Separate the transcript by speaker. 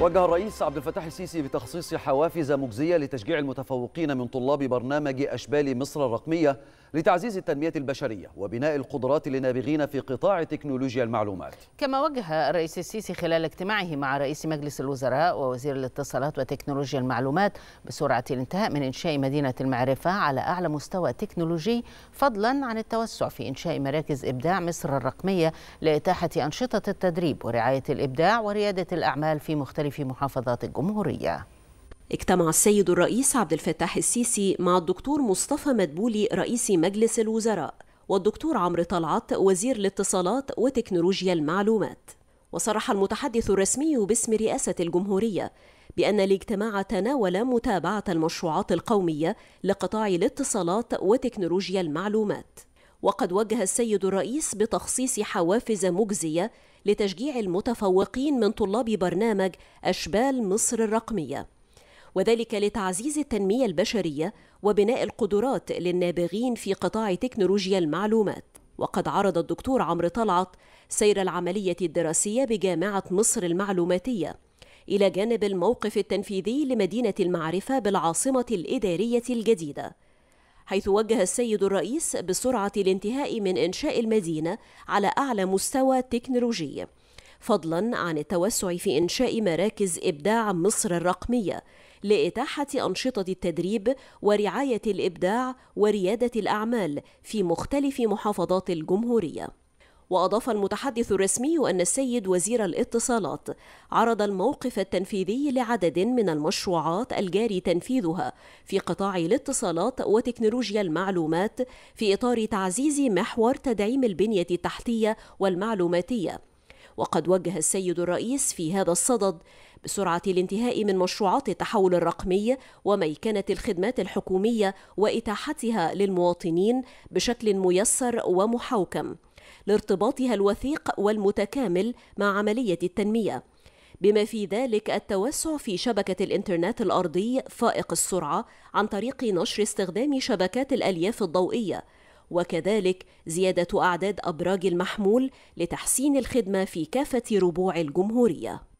Speaker 1: وجه الرئيس عبد الفتاح السيسي بتخصيص حوافز مجزية لتشجيع المتفوقين من طلاب برنامج أشبال مصر الرقمية لتعزيز التنمية البشرية وبناء القدرات للنابغين في قطاع تكنولوجيا المعلومات
Speaker 2: كما وجه الرئيس السيسي خلال اجتماعه مع رئيس مجلس الوزراء ووزير الاتصالات وتكنولوجيا المعلومات بسرعة الانتهاء من إنشاء مدينة المعرفة على أعلى مستوى تكنولوجي فضلا عن التوسع في إنشاء مراكز إبداع مصر الرقمية لإتاحة أنشطة التدريب ورعاية الإبداع وريادة الأعمال
Speaker 3: في مختلف مختلف محافظات الجمهورية اجتمع السيد الرئيس عبد الفتاح السيسي مع الدكتور مصطفى مدبولي رئيس مجلس الوزراء والدكتور عمرو طلعت وزير الاتصالات وتكنولوجيا المعلومات وصرح المتحدث الرسمي باسم رئاسة الجمهورية بأن الاجتماع تناول متابعة المشروعات القومية لقطاع الاتصالات وتكنولوجيا المعلومات وقد وجه السيد الرئيس بتخصيص حوافز مجزية لتشجيع المتفوقين من طلاب برنامج أشبال مصر الرقمية وذلك لتعزيز التنمية البشرية وبناء القدرات للنابغين في قطاع تكنولوجيا المعلومات وقد عرض الدكتور عمرو طلعت سير العملية الدراسية بجامعة مصر المعلوماتية إلى جانب الموقف التنفيذي لمدينة المعرفة بالعاصمة الإدارية الجديدة حيث وجه السيد الرئيس بسرعة الانتهاء من إنشاء المدينة على أعلى مستوى تكنولوجي فضلا عن التوسع في إنشاء مراكز إبداع مصر الرقمية لإتاحة أنشطة التدريب ورعاية الإبداع وريادة الأعمال في مختلف محافظات الجمهورية وأضاف المتحدث الرسمي أن السيد وزير الاتصالات عرض الموقف التنفيذي لعدد من المشروعات الجاري تنفيذها في قطاع الاتصالات وتكنولوجيا المعلومات في إطار تعزيز محور تدعيم البنية التحتية والمعلوماتية وقد وجه السيد الرئيس في هذا الصدد بسرعة الانتهاء من مشروعات التحول الرقمي وميكنة الخدمات الحكومية وإتاحتها للمواطنين بشكل ميسر ومحوكم لارتباطها الوثيق والمتكامل مع عملية التنمية بما في ذلك التوسع في شبكة الإنترنت الأرضي فائق السرعة عن طريق نشر استخدام شبكات الألياف الضوئية وكذلك زيادة أعداد أبراج المحمول لتحسين الخدمة في كافة ربوع الجمهورية